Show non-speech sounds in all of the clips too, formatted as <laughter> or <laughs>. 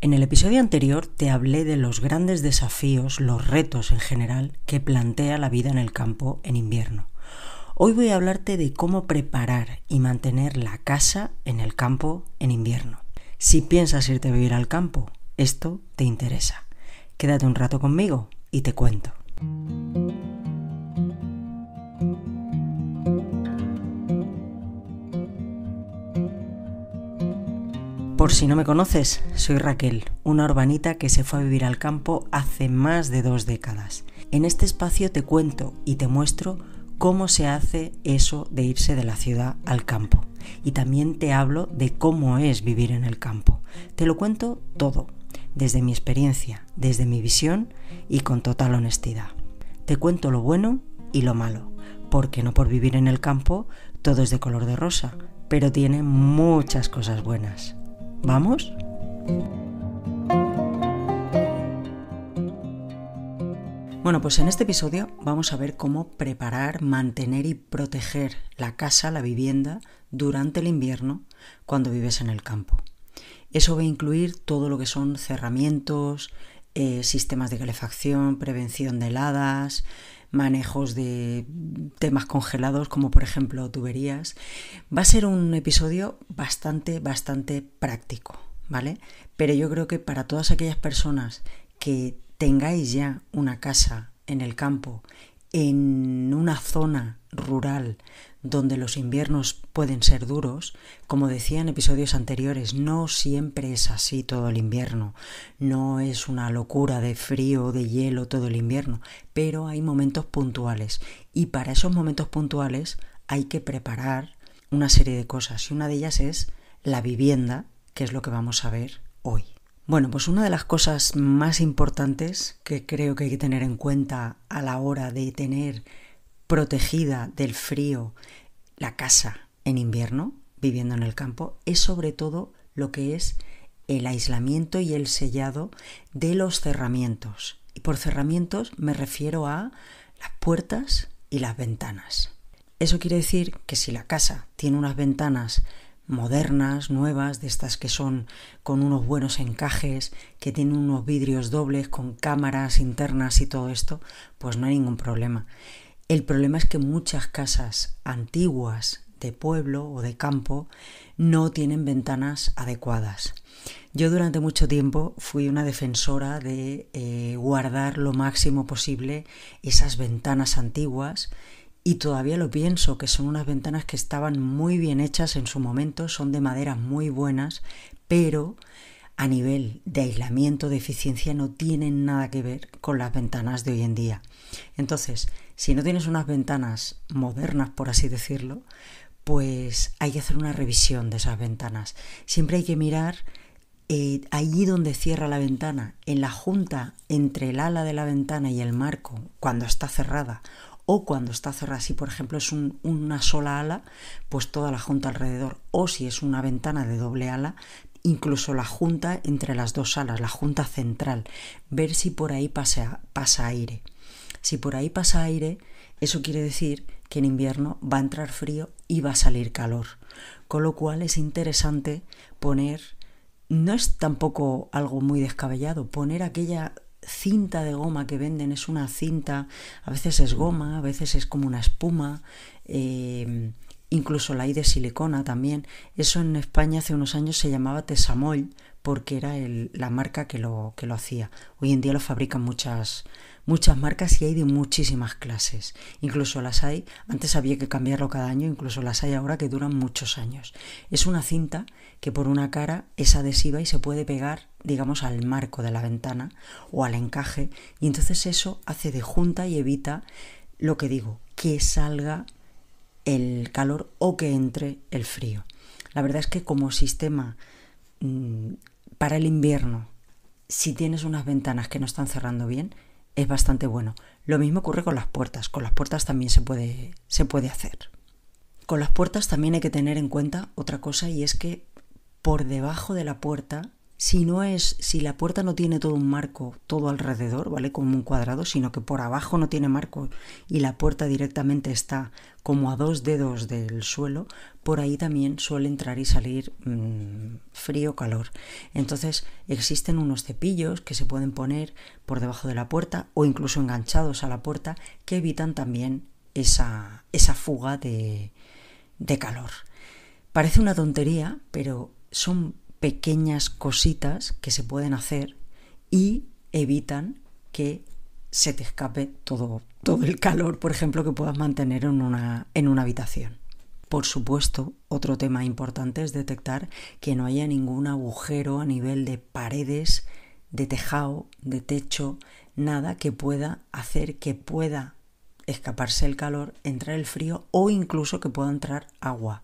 En el episodio anterior te hablé de los grandes desafíos, los retos en general que plantea la vida en el campo en invierno. Hoy voy a hablarte de cómo preparar y mantener la casa en el campo en invierno. Si piensas irte a vivir al campo, esto te interesa. Quédate un rato conmigo y te cuento. Por si no me conoces, soy Raquel, una urbanita que se fue a vivir al campo hace más de dos décadas. En este espacio te cuento y te muestro cómo se hace eso de irse de la ciudad al campo. Y también te hablo de cómo es vivir en el campo. Te lo cuento todo, desde mi experiencia, desde mi visión y con total honestidad. Te cuento lo bueno y lo malo, porque no por vivir en el campo todo es de color de rosa, pero tiene muchas cosas buenas. ¿Vamos? Bueno, pues en este episodio vamos a ver cómo preparar, mantener y proteger la casa, la vivienda, durante el invierno cuando vives en el campo. Eso va a incluir todo lo que son cerramientos, eh, sistemas de calefacción, prevención de heladas, manejos de temas congelados, como por ejemplo tuberías. Va a ser un episodio bastante, bastante práctico, ¿vale? Pero yo creo que para todas aquellas personas que tengáis ya una casa en el campo, en una zona rural donde los inviernos pueden ser duros, como decía en episodios anteriores, no siempre es así todo el invierno, no es una locura de frío, de hielo todo el invierno, pero hay momentos puntuales y para esos momentos puntuales hay que preparar una serie de cosas y una de ellas es la vivienda, que es lo que vamos a ver hoy. Bueno, pues una de las cosas más importantes que creo que hay que tener en cuenta a la hora de tener protegida del frío, la casa en invierno, viviendo en el campo, es sobre todo lo que es el aislamiento y el sellado de los cerramientos. Y por cerramientos me refiero a las puertas y las ventanas. Eso quiere decir que si la casa tiene unas ventanas modernas, nuevas, de estas que son con unos buenos encajes, que tienen unos vidrios dobles con cámaras internas y todo esto, pues no hay ningún problema. El problema es que muchas casas antiguas de pueblo o de campo no tienen ventanas adecuadas. Yo durante mucho tiempo fui una defensora de eh, guardar lo máximo posible esas ventanas antiguas y todavía lo pienso, que son unas ventanas que estaban muy bien hechas en su momento, son de madera muy buenas, pero a nivel de aislamiento, de eficiencia, no tienen nada que ver con las ventanas de hoy en día. Entonces, si no tienes unas ventanas modernas, por así decirlo, pues hay que hacer una revisión de esas ventanas. Siempre hay que mirar eh, allí donde cierra la ventana, en la junta entre el ala de la ventana y el marco, cuando está cerrada, o cuando está cerrada, si por ejemplo es una sola ala, pues toda la junta alrededor, o si es una ventana de doble ala, incluso la junta entre las dos alas, la junta central, ver si por ahí pasa aire. Si por ahí pasa aire, eso quiere decir que en invierno va a entrar frío y va a salir calor. Con lo cual es interesante poner, no es tampoco algo muy descabellado, poner aquella cinta de goma que venden, es una cinta, a veces es goma, a veces es como una espuma. Eh, incluso la hay de silicona también. Eso en España hace unos años se llamaba Tesamol porque era la marca que que lo hacía. Hoy en día lo fabrican muchas, muchas marcas y hay de muchísimas clases. Incluso las hay, antes había que cambiarlo cada año, incluso las hay ahora que duran muchos años. Es una cinta que por una cara es adhesiva y se puede pegar, digamos, al marco de la ventana o al encaje y entonces eso hace de junta y evita lo que digo, que salga el calor o que entre el frío. La verdad es que como sistema mm, para el invierno, si tienes unas ventanas que no están cerrando bien, es bastante bueno. Lo mismo ocurre con las puertas, con las puertas también se puede, se puede hacer. Con las puertas también hay que tener en cuenta otra cosa y es que por debajo de la puerta si no es, si la puerta no tiene todo un marco, todo alrededor, ¿vale? Como un cuadrado, sino que por abajo no tiene marco y la puerta directamente está como a dos dedos del suelo, por ahí también suele entrar y salir frío mm, frío, calor. Entonces existen unos cepillos que se pueden poner por debajo de la puerta o incluso enganchados a la puerta que evitan también esa, esa fuga de, de calor. Parece una tontería, pero son pequeñas cositas que se pueden hacer y evitan que se te escape todo, todo el calor, por ejemplo, que puedas mantener en una, en una habitación. Por supuesto, otro tema importante es detectar que no haya ningún agujero a nivel de paredes, de tejado, de techo, nada que pueda hacer que pueda escaparse el calor, entrar el frío o incluso que pueda entrar agua.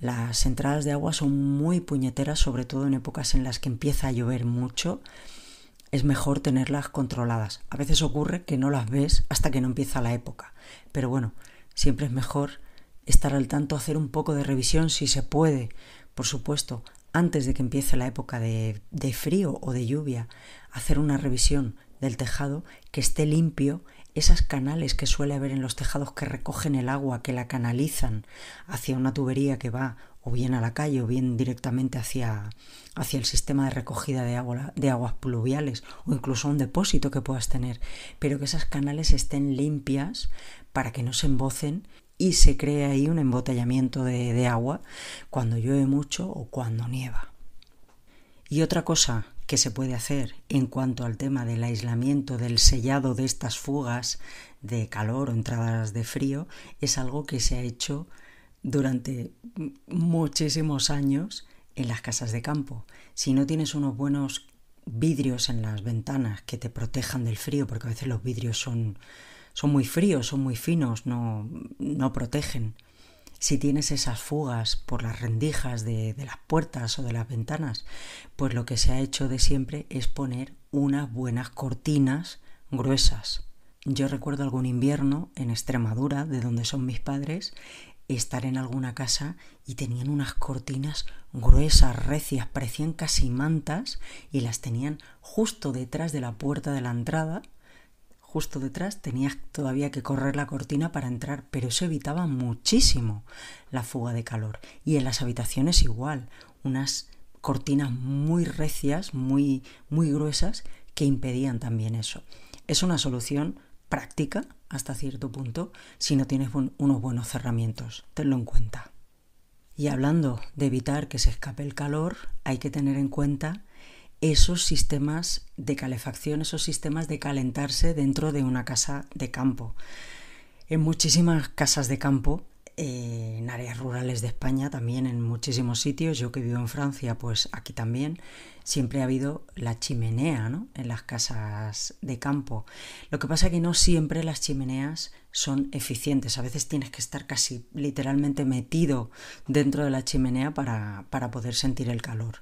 Las entradas de agua son muy puñeteras, sobre todo en épocas en las que empieza a llover mucho. Es mejor tenerlas controladas. A veces ocurre que no las ves hasta que no empieza la época. Pero bueno, siempre es mejor estar al tanto, hacer un poco de revisión si se puede, por supuesto, antes de que empiece la época de, frío o de lluvia, hacer una revisión del tejado que esté limpio esas canales que suele haber en los tejados que recogen el agua, que la canalizan hacia una tubería que va o bien a la calle o bien directamente hacia, hacia el sistema de recogida de, agua, de aguas pluviales o incluso un depósito que puedas tener, pero que esas canales estén limpias para que no se embocen y se cree ahí un embotellamiento de agua cuando llueve mucho o cuando nieva. Y otra cosa que se puede hacer en cuanto al tema del aislamiento, del sellado de estas fugas de calor o entradas de frío, es algo que se ha hecho durante muchísimos años en las casas de campo. Si no tienes unos buenos vidrios en las ventanas que te protejan del frío, porque a veces los vidrios son, son muy fríos, son muy finos, no, no protegen si tienes esas fugas por las rendijas de, las puertas o de las ventanas, pues lo que se ha hecho de siempre es poner unas buenas cortinas gruesas. Yo recuerdo algún invierno en Extremadura, de donde son mis padres, estar en alguna casa y tenían unas cortinas gruesas, recias, parecían casi mantas y las tenían justo detrás de la puerta de la entrada justo detrás, tenías todavía que correr la cortina para entrar, pero eso evitaba muchísimo la fuga de calor. Y en las habitaciones igual, unas cortinas muy recias, muy, muy gruesas, que impedían también eso. Es una solución práctica hasta cierto punto si no tienes unos buenos cerramientos. Tenlo en cuenta. Y hablando de evitar que se escape el calor, hay que tener en cuenta esos sistemas de calefacción, esos sistemas de calentarse dentro de una casa de campo. En muchísimas casas de campo, eh, en áreas rurales de España también, en muchísimos sitios, yo que vivo en Francia, pues aquí también, siempre ha habido la chimenea en las casas de campo. Lo que pasa es que no siempre las chimeneas son eficientes. A veces tienes que estar casi literalmente metido dentro de la chimenea para, para poder sentir el calor.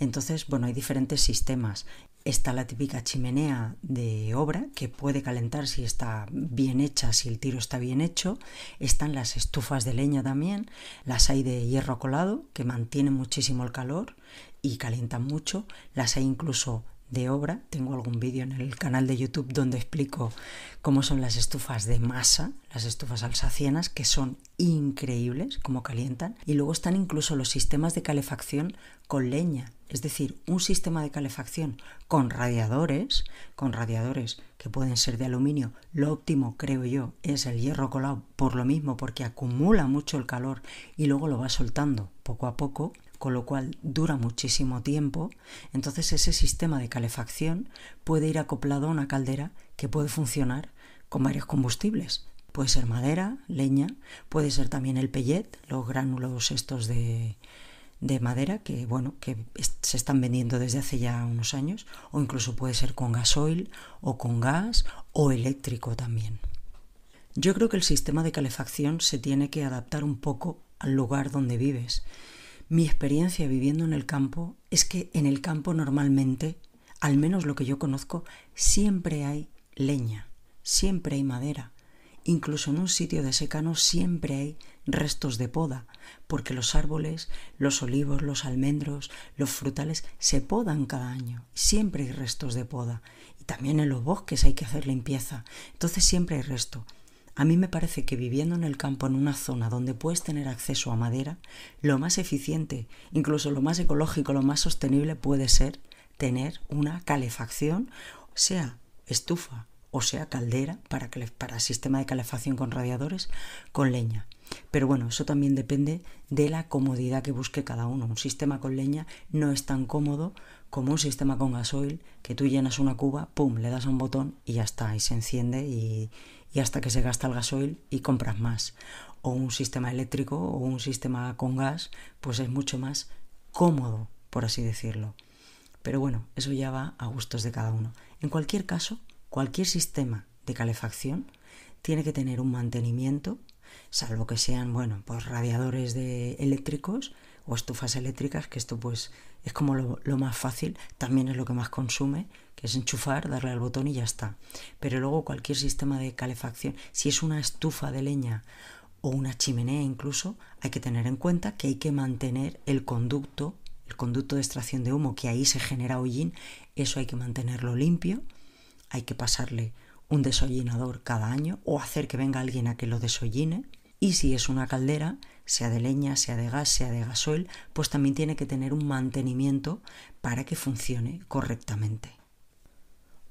Entonces, bueno, hay diferentes sistemas. Está la típica chimenea de obra que puede calentar si está bien hecha, si el tiro está bien hecho. Están las estufas de leña también, las hay de hierro colado que mantienen muchísimo el calor y calientan mucho. Las hay incluso de obra. Tengo algún vídeo en el canal de YouTube donde explico cómo son las estufas de masa, las estufas alsacianas, que son increíbles cómo calientan. Y luego están incluso los sistemas de calefacción con leña, es decir, un sistema de calefacción con radiadores, con radiadores que pueden ser de aluminio. Lo óptimo, creo yo, es el hierro colado por lo mismo, porque acumula mucho el calor y luego lo va soltando poco a poco con lo cual dura muchísimo tiempo, entonces ese sistema de calefacción puede ir acoplado a una caldera que puede funcionar con varios combustibles. Puede ser madera, leña, puede ser también el pellet, los gránulos estos de, de madera que bueno que se están vendiendo desde hace ya unos años o incluso puede ser con gasoil o con gas o eléctrico también. Yo creo que el sistema de calefacción se tiene que adaptar un poco al lugar donde vives mi experiencia viviendo en el campo es que en el campo normalmente, al menos lo que yo conozco, siempre hay leña, siempre hay madera. Incluso en un sitio de secano siempre hay restos de poda, porque los árboles, los olivos, los almendros, los frutales se podan cada año. Siempre hay restos de poda. Y también en los bosques hay que hacer limpieza. Entonces siempre hay resto. A mí me parece que viviendo en el campo, en una zona donde puedes tener acceso a madera, lo más eficiente, incluso lo más ecológico, lo más sostenible puede ser tener una calefacción, sea estufa o sea caldera para, para sistema de calefacción con radiadores, con leña. Pero bueno, eso también depende de la comodidad que busque cada uno. Un sistema con leña no es tan cómodo como un sistema con gasoil, que tú llenas una cuba, pum, le das a un botón y ya está, y se enciende y, y hasta que se gasta el gasoil y compras más. O un sistema eléctrico o un sistema con gas, pues es mucho más cómodo, por así decirlo. Pero bueno, eso ya va a gustos de cada uno. En cualquier caso, cualquier sistema de calefacción tiene que tener un mantenimiento, salvo que sean, bueno, pues radiadores de eléctricos, o estufas eléctricas, que esto pues es como lo, más fácil, también es lo que más consume, que es enchufar, darle al botón y ya está. Pero luego cualquier sistema de calefacción, si es una estufa de leña o una chimenea incluso, hay que tener en cuenta que hay que mantener el conducto, el conducto de extracción de humo, que ahí se genera hollín, eso hay que mantenerlo limpio, hay que pasarle un desollinador cada año o hacer que venga alguien a que lo desolline. Y si es una caldera, sea de leña, sea de gas, sea de gasoil, pues también tiene que tener un mantenimiento para que funcione correctamente.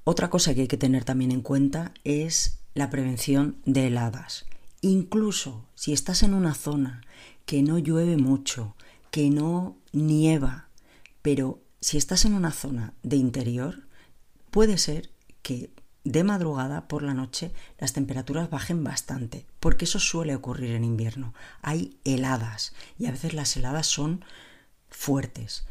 Otra cosa que hay que tener también en cuenta es la prevención de heladas. Incluso si estás en una zona que no llueve mucho, que no nieva, pero si estás en una zona de interior, puede ser que de madrugada por la noche las temperaturas bajen bastante, porque eso suele ocurrir en invierno. Hay heladas y a veces las heladas son fuertes.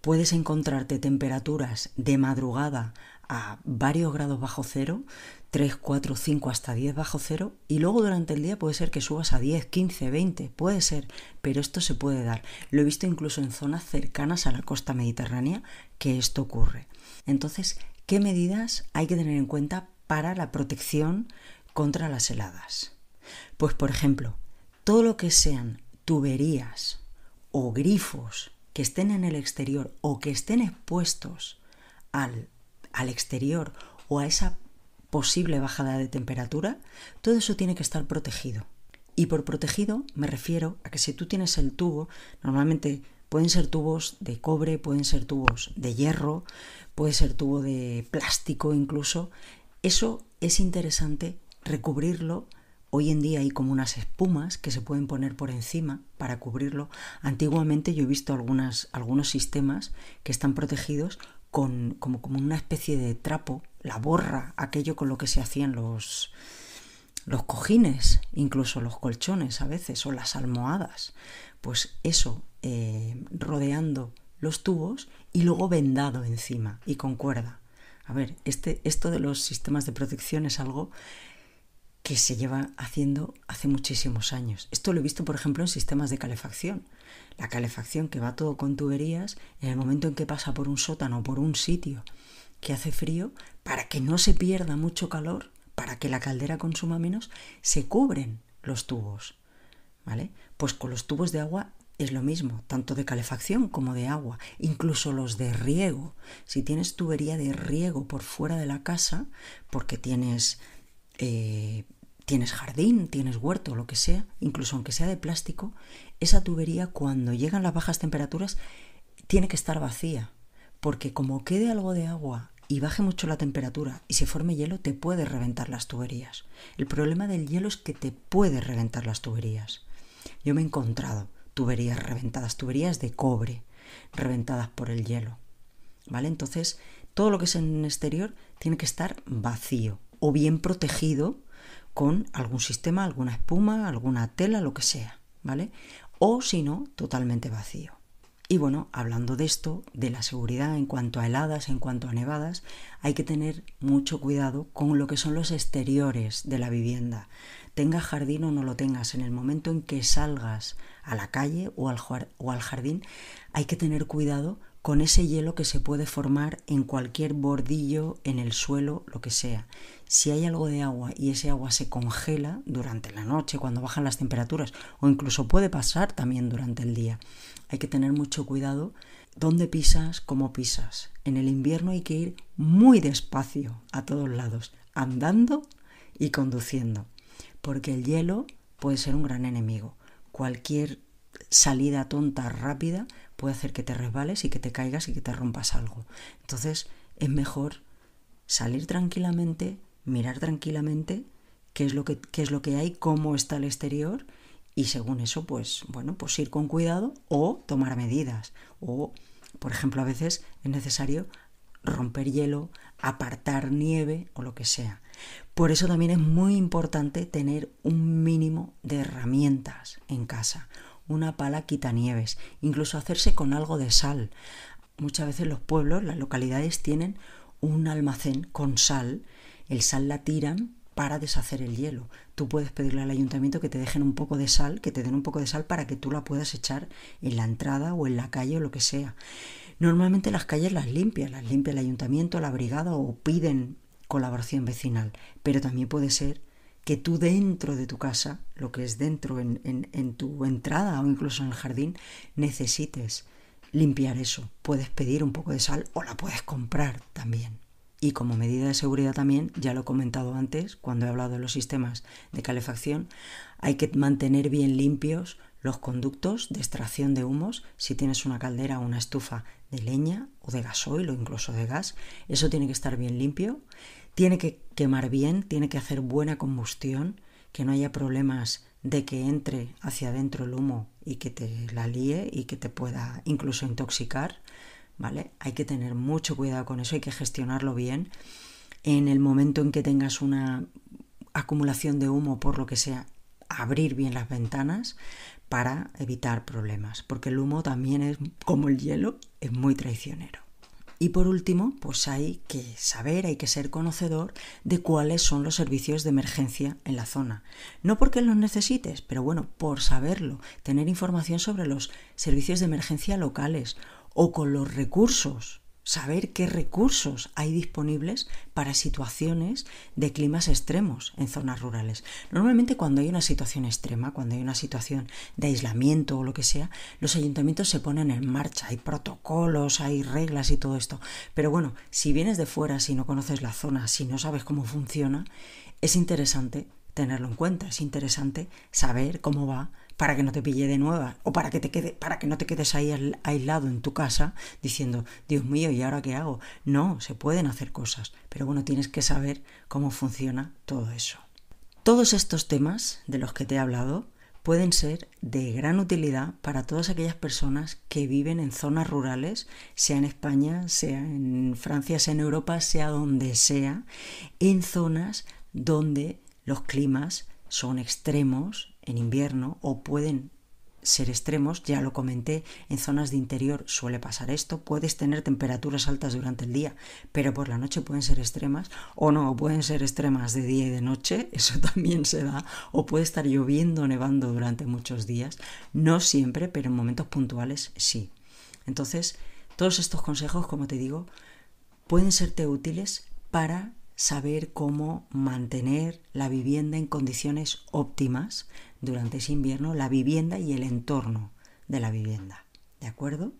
Puedes encontrarte temperaturas de madrugada a varios grados bajo cero, 3, 4, 5 hasta 10 bajo cero y luego durante el día puede ser que subas a 10, 15, 20, puede ser, pero esto se puede dar. Lo he visto incluso en zonas cercanas a la costa mediterránea que esto ocurre. Entonces, qué medidas hay que tener en cuenta para la protección contra las heladas. Pues por ejemplo, todo lo que sean tuberías o grifos que estén en el exterior o que estén expuestos al, al exterior o a esa posible bajada de temperatura, todo eso tiene que estar protegido. Y por protegido me refiero a que si tú tienes el tubo, normalmente Pueden ser tubos de cobre, pueden ser tubos de hierro, puede ser tubo de plástico incluso. Eso es interesante recubrirlo. Hoy en día hay como unas espumas que se pueden poner por encima para cubrirlo. Antiguamente yo he visto algunos sistemas que están protegidos con como, como una especie de trapo, la borra, aquello con lo que se hacían los, los cojines, incluso los colchones a veces o las almohadas, pues eso eh, rodeando los tubos y luego vendado encima y con cuerda. A ver, este, esto de los sistemas de protección es algo que se lleva haciendo hace muchísimos años. Esto lo he visto, por ejemplo, en sistemas de calefacción. La calefacción que va todo con tuberías, en el momento en que pasa por un sótano o por un sitio que hace frío, para que no se pierda mucho calor, para que la caldera consuma menos, se cubren los tubos. ¿Vale? Pues con los tubos de agua es lo mismo, tanto de calefacción como de agua, incluso los de riego. Si tienes tubería de riego por fuera de la casa, porque tienes, eh, tienes jardín, tienes huerto, lo que sea, incluso aunque sea de plástico, esa tubería cuando llegan las bajas temperaturas tiene que estar vacía, porque como quede algo de agua y baje mucho la temperatura y se forme hielo, te puede reventar las tuberías. El problema del hielo es que te puede reventar las tuberías. Yo me he encontrado tuberías reventadas, tuberías de cobre reventadas por el hielo. ¿Vale? Entonces, todo lo que es en el exterior tiene que estar vacío o bien protegido con algún sistema, alguna espuma, alguna tela, lo que sea, ¿vale? O si no, totalmente vacío. Y bueno, hablando de esto, de la seguridad en cuanto a heladas, en cuanto a nevadas, hay que tener mucho cuidado con lo que son los exteriores de la vivienda. tenga jardín o no lo tengas, en el momento en que salgas a la calle o al, o al jardín, hay que tener cuidado con ese hielo que se puede formar en cualquier bordillo, en el suelo, lo que sea. Si hay algo de agua y ese agua se congela durante la noche, cuando bajan las temperaturas, o incluso puede pasar también durante el día, hay que tener mucho cuidado dónde pisas, cómo pisas. En el invierno hay que ir muy despacio a todos lados, andando y conduciendo, porque el hielo puede ser un gran enemigo. Cualquier salida tonta, rápida, puede hacer que te resbales y que te caigas y que te rompas algo. Entonces es mejor salir tranquilamente, mirar tranquilamente qué es lo que, qué es lo que hay, cómo está el exterior y según eso, pues bueno, pues ir con cuidado o tomar medidas. O, por ejemplo, a veces es necesario romper hielo, apartar nieve o lo que sea. Por eso también es muy importante tener un mínimo de herramientas en casa una pala quitanieves, incluso hacerse con algo de sal. Muchas veces los pueblos, las localidades tienen un almacén con sal, el sal la tiran para deshacer el hielo. Tú puedes pedirle al ayuntamiento que te dejen un poco de sal, que te den un poco de sal para que tú la puedas echar en la entrada o en la calle o lo que sea. Normalmente las calles las limpia, las limpia el ayuntamiento, la brigada o piden colaboración vecinal, pero también puede ser que tú dentro de tu casa, lo que es dentro en, tu entrada o incluso en el jardín, necesites limpiar eso. Puedes pedir un poco de sal o la puedes comprar también. Y como medida de seguridad también, ya lo he comentado antes cuando he hablado de los sistemas de calefacción, hay que mantener bien limpios los conductos de extracción de humos. Si tienes una caldera o una estufa de leña o de gasoil o incluso de gas, eso tiene que estar bien limpio tiene que quemar bien, tiene que hacer buena combustión, que no haya problemas de que entre hacia adentro el humo y que te la líe y que te pueda incluso intoxicar, ¿vale? Hay que tener mucho cuidado con eso, hay que gestionarlo bien. En el momento en que tengas una acumulación de humo por lo que sea, abrir bien las ventanas para evitar problemas, porque el humo también es, como el hielo, es muy traicionero. Y por último, pues hay que saber, hay que ser conocedor de cuáles son los servicios de emergencia en la zona. No porque los necesites, pero bueno, por saberlo, tener información sobre los servicios de emergencia locales o con los recursos saber qué recursos hay disponibles para situaciones de climas extremos en zonas rurales. Normalmente cuando hay una situación extrema, cuando hay una situación de aislamiento o lo que sea, los ayuntamientos se ponen en marcha, hay protocolos, hay reglas y todo esto. Pero bueno, si vienes de fuera, si no conoces la zona, si no sabes cómo funciona, es interesante tenerlo en cuenta, es interesante saber cómo va para que no te pille de nueva o para que, te quede, para que no te quedes ahí aislado en tu casa diciendo, Dios mío, ¿y ahora qué hago? No, se pueden hacer cosas, pero bueno, tienes que saber cómo funciona todo eso. Todos estos temas de los que te he hablado pueden ser de gran utilidad para todas aquellas personas que viven en zonas rurales, sea en España, sea en Francia, sea en Europa, sea donde sea, en zonas donde los climas son extremos en invierno o pueden ser extremos, ya lo comenté, en zonas de interior suele pasar esto, puedes tener temperaturas altas durante el día, pero por la noche pueden ser extremas, o no, pueden ser extremas de día y de noche, <laughs> eso también se da, o puede estar lloviendo o nevando durante muchos días, no siempre, pero en momentos puntuales sí. Entonces, todos estos consejos, como te digo, pueden serte útiles para saber cómo mantener la vivienda en condiciones óptimas durante ese invierno la vivienda y el entorno de la vivienda. ¿De acuerdo?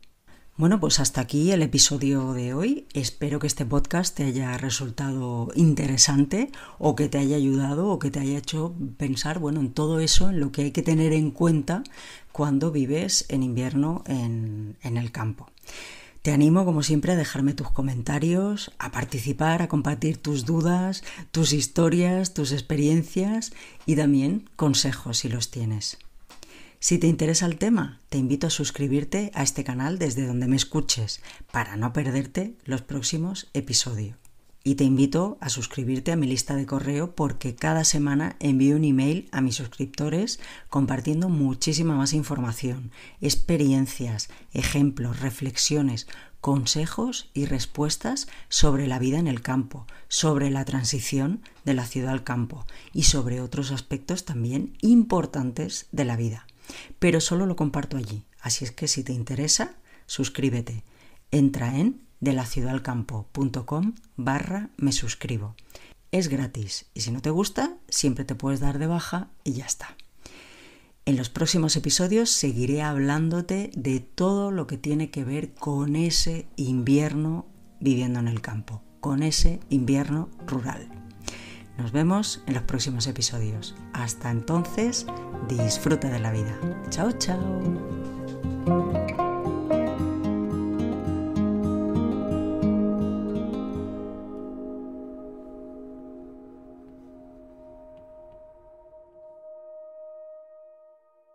Bueno, pues hasta aquí el episodio de hoy. Espero que este podcast te haya resultado interesante o que te haya ayudado o que te haya hecho pensar, bueno, en todo eso, en lo que hay que tener en cuenta cuando vives en invierno en, en el campo. Te animo, como siempre, a dejarme tus comentarios, a participar, a compartir tus dudas, tus historias, tus experiencias y también consejos si los tienes. Si te interesa el tema, te invito a suscribirte a este canal desde donde me escuches para no perderte los próximos episodios. Y te invito a suscribirte a mi lista de correo porque cada semana envío un email a mis suscriptores compartiendo muchísima más información, experiencias, ejemplos, reflexiones, consejos y respuestas sobre la vida en el campo, sobre la transición de la ciudad al campo y sobre otros aspectos también importantes de la vida. Pero solo lo comparto allí, así es que si te interesa, suscríbete. Entra en de la barra me suscribo. Es gratis y si no te gusta, siempre te puedes dar de baja y ya está. En los próximos episodios seguiré hablándote de todo lo que tiene que ver con ese invierno viviendo en el campo, con ese invierno rural. Nos vemos en los próximos episodios. Hasta entonces, disfruta de la vida. Chao, chao.